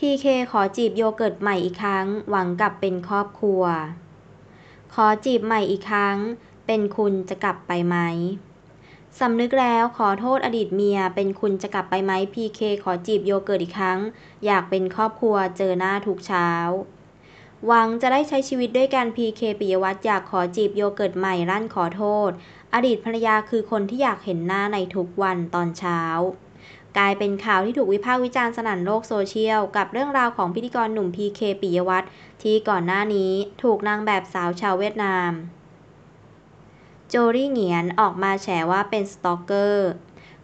พีเคขอจีบโยเกิร์ตใหม่อีกครั้ง หวังกลับเป็นครอบครัว ขอจีบใหม่อีกครั้ง เป็นคุณจะกลับไปไหมสำนึกแล้วขอโทษอดีตเมียเป็นคุณจะกลับไปไหมพีเค ขอจีบโยเกิร์ตอีกครั้ง อยากเป็นครอบครัวเจอหน้าทุกเช้าหวังจะได้ใช้ชีวิตด้วยกันพีเคปิยวัตรอยากขอจีบโยเกิร์ตใหม่ รั่นขอโทษ อดีตภรรยาคือคนที่อยากเห็นหน้าในทุกวันตอนเช้ากลายเป็นข่าวที่ถูกวิพากษ์วิจารณ์สนั่นโลกโซเชียล กับเรื่องราวของพิธีกรหนุ่มพีเคปิยวัฒน์ที่ก่อนหน้านี้ถูกนางแบบสาวชาวเวียดนาม โจรี่เหงียนออกมาแฉว่าเป็นสตอกเกอร์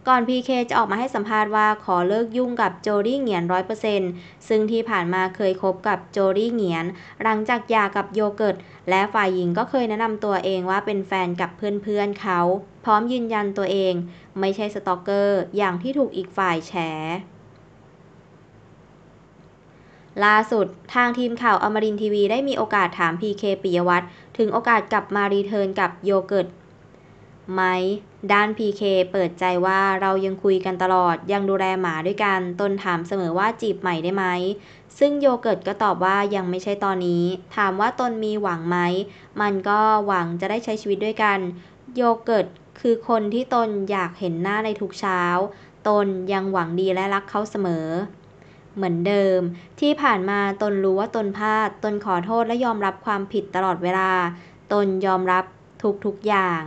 ก่อน PK จะออกมาให้สัมภาษณ์ว่าขอเลิกยุ่งกับโจลี่เหงียนร้อยเปอร์เซ็นต์ซึ่งที่ผ่านมาเคยคบกับโจลี่เหงียนหลังจากหย่ากับโยเกิร์ต และฝ่ายหญิงก็เคยแนะนำตัวเองว่าเป็นแฟนกับเพื่อนๆเขา พร้อมยืนยันตัวเอง ไม่ใช่สตอกเกอร์อย่างที่ถูกอีกฝ่ายแฉล่าสุดทางทีมข่าวอมรินทีวีได้มีโอกาสถามพีเคปิยวัตรถึงโอกาสกลับมารีเทิร์นกับโยเกิร์ตไหมด้าน PK เปิดใจว่าเรายังคุยกันตลอดยังดูแลหมาด้วยกันตนถามเสมอว่าจีบใหม่ได้ไหมซึ่งโยเกิร์ตก็ตอบว่ายังไม่ใช่ตอนนี้ ถามว่าตนมีหวังไหม มันก็หวังจะได้ใช้ชีวิตด้วยกัน โยเกิร์ตคือคนที่ตนอยากเห็นหน้าในทุกเช้า ตนยังหวังดีและรักเขาเสมอ เหมือนเดิม ที่ผ่านมาตนรู้ว่าตนพลาดตนขอโทษและยอมรับความผิดตลอดเวลา ตนยอมรับทุกๆอย่าง